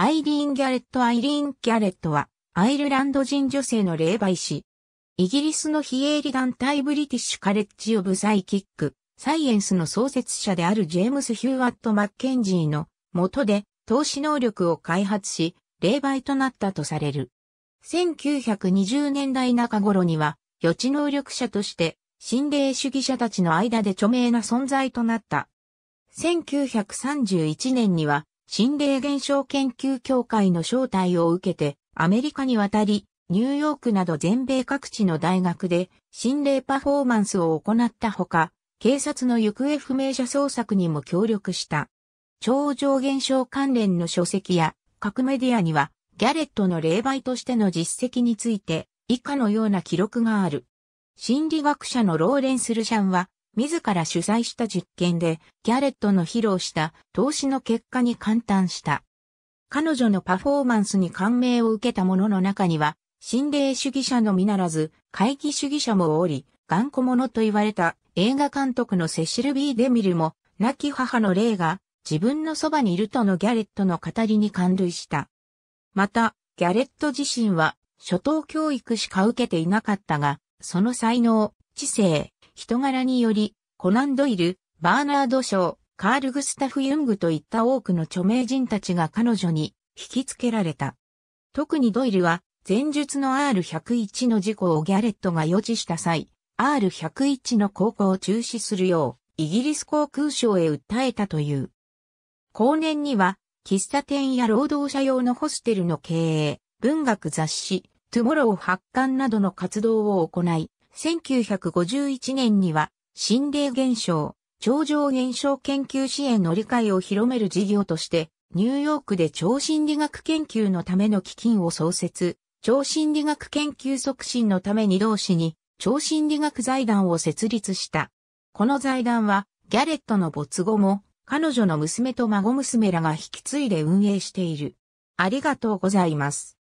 アイリーン・ギャレット・アイリーン・ギャレットは、アイルランド人女性の霊媒師。イギリスの非営利団体ブリティッシュ・カレッジ・オブ・サイキック、サイエンスの創設者であるジェームス・ヒューワット・マッケンジーの下で投資能力を開発し、霊媒となったとされる。1920年代中頃には、予知能力者として、心霊主義者たちの間で著名な存在となった。1931年には、心霊現象研究協会の招待を受けて、アメリカに渡り、ニューヨークなど全米各地の大学で心霊パフォーマンスを行ったほか、警察の行方不明者捜索にも協力した。超常現象関連の書籍や各メディアには、ギャレットの霊媒としての実績について、以下のような記録がある。心理学者のローレンス・ルシャンは、自ら主催した実験で、ギャレットの披露した投資の結果に感嘆した。彼女のパフォーマンスに感銘を受けた者の中には、心霊主義者のみならず、怪奇主義者もおり、頑固者と言われた映画監督のセシル・ビー・デミルも、亡き母の霊が自分のそばにいるとのギャレットの語りに感涙した。また、ギャレット自身は初等教育しか受けていなかったが、その才能、知性、人柄によりコナンドイル、バーナード・ショー、カール・グスタフ・ユングといった多くの著名人たちが彼女に引きつけられた。特にドイルは、前述の R101 の事故をギャレットが予知した際、R101 の航行を中止するよう、イギリス航空省へ訴えたという。後年には、喫茶店や労働者用のホステルの経営、文学雑誌、トゥモロー発刊などの活動を行い、1951年には心霊現象、超常現象研究支援の理解を広める事業として、ニューヨークで超心理学研究のための基金を創設、超心理学研究促進のために同市に、超心理学財団を設立した。この財団は、ギャレットの没後も、彼女の娘と孫娘らが引き継いで運営している。ありがとうございます。